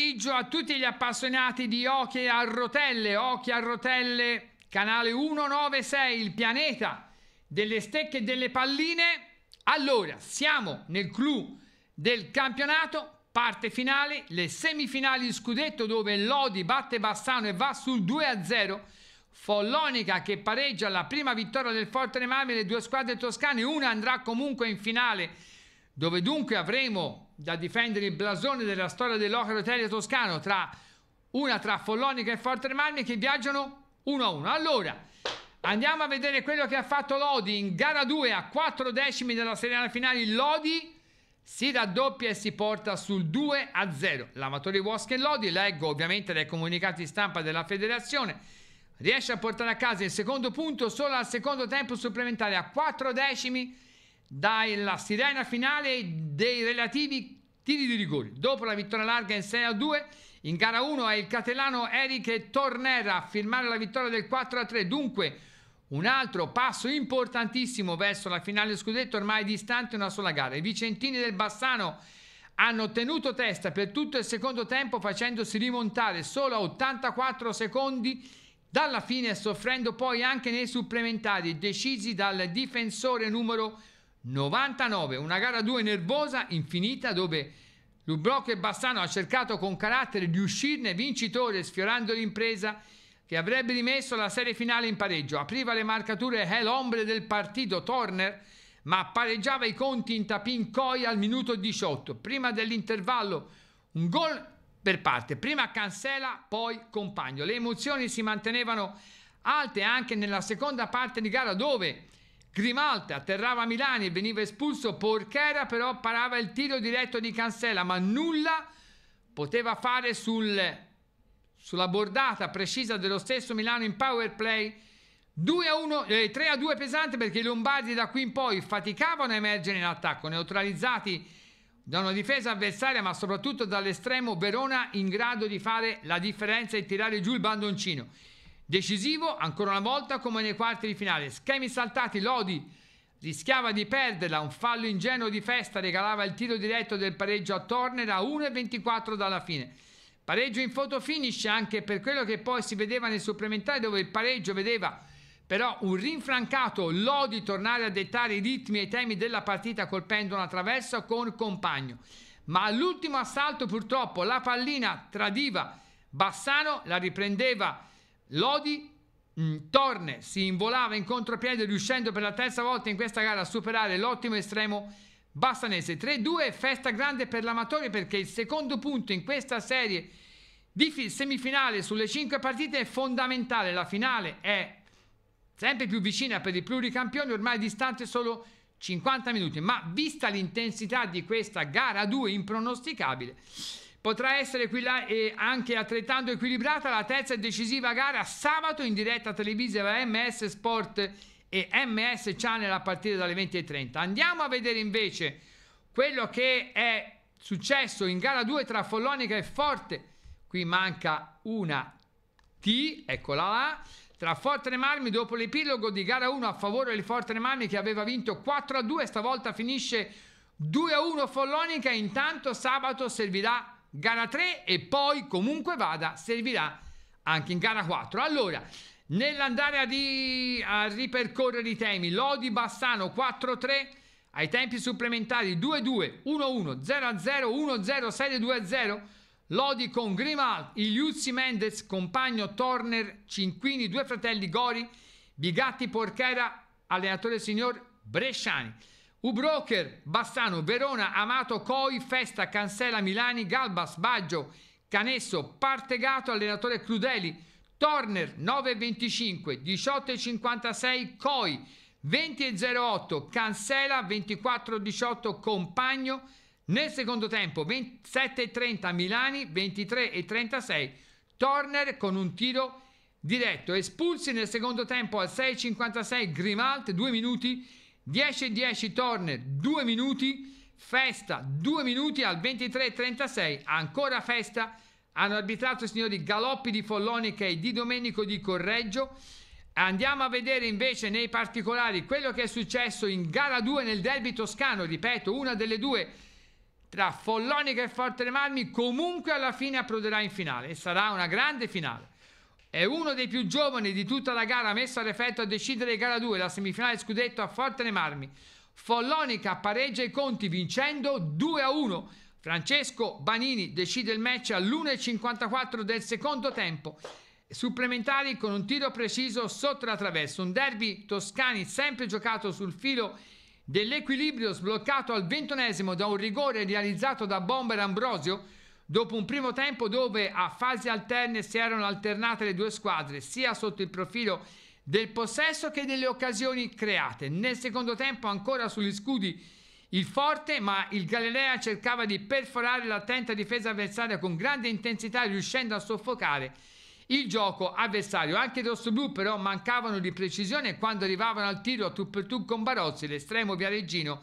pomeriggio a tutti gli appassionati di Occhi a Rotelle, Occhi a Rotelle, canale 196, il pianeta delle stecche e delle palline. Allora, siamo nel clou del campionato, parte finale, le semifinali di scudetto dove Lodi batte Bassano e va sul 2-0. Follonica che pareggia la prima vittoria del Forte Nemame, le due squadre toscane, una andrà comunque in finale, dove dunque avremo da difendere il blasone della storia dell'Ocaro Italia Toscano tra una tra Follonica e Forte Fortremarmi che viaggiano 1 a 1. Allora, andiamo a vedere quello che ha fatto Lodi in gara 2 a 4 decimi della seriale finale. Lodi si raddoppia e si porta sul 2 a 0. L'amatore L'amatori e Lodi, leggo ovviamente dai comunicati stampa della federazione, riesce a portare a casa il secondo punto solo al secondo tempo supplementare a 4 decimi dalla sirena finale dei relativi tiri di rigore. Dopo la vittoria larga in 6 a 2, in gara 1 è il catalano Eric Tornera a firmare la vittoria del 4 a 3. Dunque, un altro passo importantissimo verso la finale scudetto, ormai distante una sola gara. I vicentini del Bassano hanno tenuto testa per tutto il secondo tempo, facendosi rimontare solo a 84 secondi dalla fine, soffrendo poi anche nei supplementari decisi dal difensore numero 1. 99, una gara 2 nervosa, infinita, dove Lubrocco e Bassano ha cercato con carattere di uscirne vincitore sfiorando l'impresa che avrebbe rimesso la serie finale in pareggio. Apriva le marcature Hell Ombre del partito Turner, ma pareggiava i conti in tapin coi al minuto 18. Prima dell'intervallo un gol per parte, prima Cancela, poi Compagno. Le emozioni si mantenevano alte anche nella seconda parte di gara dove Grimalta atterrava a Milano e veniva espulso, Porchera però parava il tiro diretto di Cancella, ma nulla poteva fare sul, sulla bordata precisa dello stesso Milano in power play. 2 1, eh, 3 a 2 pesante perché i Lombardi da qui in poi faticavano a emergere in attacco, neutralizzati da una difesa avversaria ma soprattutto dall'estremo Verona in grado di fare la differenza e tirare giù il bandoncino. Decisivo ancora una volta come nei quarti di finale. Schemi saltati, Lodi rischiava di perderla, un fallo ingenuo di festa regalava il tiro diretto del pareggio a Turner a 1.24 dalla fine. Pareggio in foto finish anche per quello che poi si vedeva nel supplementare dove il pareggio vedeva però un rinfrancato Lodi tornare a dettare i ritmi e i temi della partita colpendo una traversa con compagno. Ma all'ultimo assalto purtroppo la pallina tradiva Bassano, la riprendeva Lodi mm, torna, si involava in contropiede riuscendo per la terza volta in questa gara a superare l'ottimo estremo bastanese. 3-2, festa grande per l'amatore perché il secondo punto in questa serie di semifinale sulle 5 partite è fondamentale. La finale è sempre più vicina per i pluricampioni, ormai distante solo 50 minuti, ma vista l'intensità di questa gara 2 impronosticabile, Potrà essere qui anche altrettanto equilibrata la terza e decisiva gara sabato in diretta televisiva MS Sport e MS Channel a partire dalle 20.30. Andiamo a vedere invece quello che è successo in gara 2 tra Follonica e Forte. Qui manca una T, eccola là. Tra Forte Marmi dopo l'epilogo di gara 1 a favore del Forte Marmi che aveva vinto 4 a 2, stavolta finisce 2 a 1 Follonica. Intanto sabato servirà gara 3 e poi comunque vada servirà anche in gara 4. Allora, nell'andare a, a, ripercorrere i temi, Lodi Bassano 4-3 ai tempi supplementari 2-2, 1-1, 0-0, 1-0, 6-2-0. Lodi con Grimal, Iliuzzi Mendez, compagno Turner, Cinquini, due fratelli Gori, Bigatti Porchera, allenatore signor Bresciani. Ubroker, Bassano, Verona, Amato, Coi, Festa, Cancela, Milani, Galbas, Baggio, Canesso, Partegato, allenatore Crudeli, Turner 9,25, 18,56, Coi 20,08, Cancela 24,18, Compagno nel secondo tempo 27,30, Milani 23,36, Turner con un tiro diretto, espulsi nel secondo tempo al 6,56, Grimalt 2 minuti 10 e 10 Turner 2 minuti Festa 2 minuti al 23.36 ancora Festa hanno arbitrato i signori Galoppi di Follonica e Di Domenico di Correggio andiamo a vedere invece nei particolari quello che è successo in gara 2 nel derby toscano ripeto una delle due tra Follonica e Forte Marmi comunque alla fine approderà in finale e sarà una grande finale è uno dei più giovani di tutta la gara messo a refetto a decidere gara 2, la semifinale scudetto a Forte Marmi. Follonica pareggia i conti vincendo 2 a 1. Francesco Banini decide il match all'1.54 del secondo tempo. Supplementari con un tiro preciso sotto la traversa. Un derby toscani sempre giocato sul filo dell'equilibrio sbloccato al ventunesimo da un rigore realizzato da Bomber Ambrosio Dopo un primo tempo dove a fasi alterne si erano alternate le due squadre, sia sotto il profilo del possesso che delle occasioni create. Nel secondo tempo ancora sugli scudi il forte, ma il Galilea cercava di perforare l'attenta difesa avversaria con grande intensità, riuscendo a soffocare il gioco avversario. Anche i rossoblù però mancavano di precisione quando arrivavano al tiro a tu per tu con Barozzi, l'estremo viareggino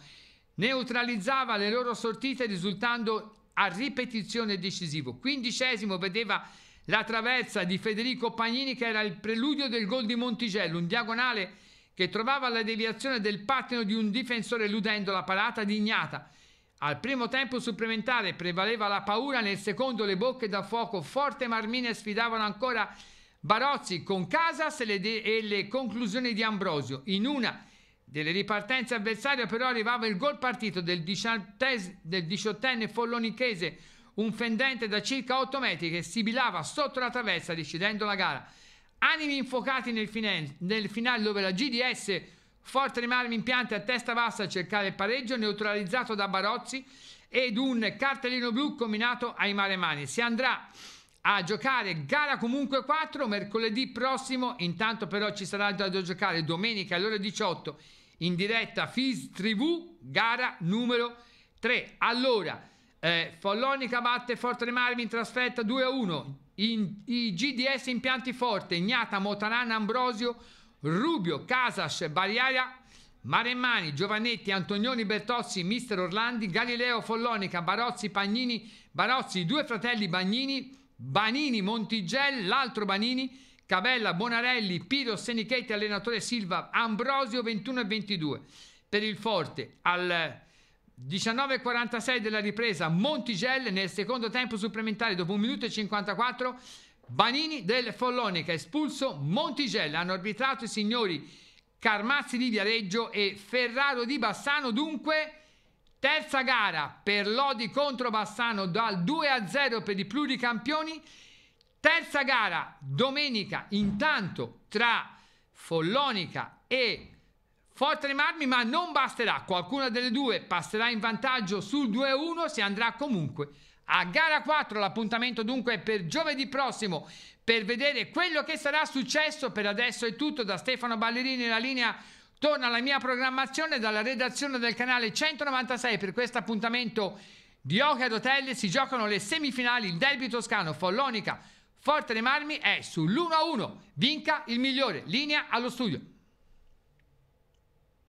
neutralizzava le loro sortite risultando a ripetizione decisivo. Quindicesimo vedeva la traversa di Federico Pagnini che era il preludio del gol di Monticello, un diagonale che trovava la deviazione del pattino di un difensore eludendo la parata di Ignata. Al primo tempo supplementare prevaleva la paura, nel secondo le bocche da fuoco forte e Marmine sfidavano ancora Barozzi con Casas e le conclusioni di Ambrosio. In una delle ripartenze avversarie però arrivava il gol partito del, del diciottenne follonichese, un fendente da circa 8 metri che sibilava sotto la traversa decidendo la gara. Animi infuocati nel, fine, nel finale dove la GDS forte rimarmi in pianta a testa bassa a cercare il pareggio neutralizzato da Barozzi ed un cartellino blu combinato ai maremani. Si andrà a giocare gara comunque 4 mercoledì prossimo. Intanto però ci sarà da giocare domenica alle ore 18 in diretta FIS TV, gara numero 3. Allora, eh, Follonica batte Forte Marmi in trasferta 2-1. a In, I GDS impianti forte, Ignata, Motaran, Ambrosio, Rubio, Casas, Bariaria, Maremmani, Giovanetti, Antonioni, Bertozzi, Mister Orlandi, Galileo, Follonica, Barozzi, Pagnini, Barozzi, i due fratelli Bagnini, Banini, Montigel, l'altro Banini, Cabella, Bonarelli, Piro, Senichetti, allenatore Silva, Ambrosio 21 e 22. Per il Forte al 19.46 della ripresa Montigel nel secondo tempo supplementare dopo 1 minuto e 54 Banini del Follonica espulso Montigel hanno arbitrato i signori Carmazzi di Viareggio e Ferraro di Bassano dunque Terza gara per Lodi contro Bassano dal 2 a 0 per i pluricampioni. Terza gara domenica intanto tra Follonica e Forte Marmi, ma non basterà. Qualcuna delle due passerà in vantaggio sul 2-1, si andrà comunque a gara 4. L'appuntamento dunque è per giovedì prossimo per vedere quello che sarà successo. Per adesso è tutto da Stefano Ballerini la linea Torna la mia programmazione dalla redazione del canale 196 per questo appuntamento di Oca ad Hotel. Si giocano le semifinali, il derby toscano, Follonica, Forte dei Marmi è sull'1-1. Vinca il migliore. Linea allo studio.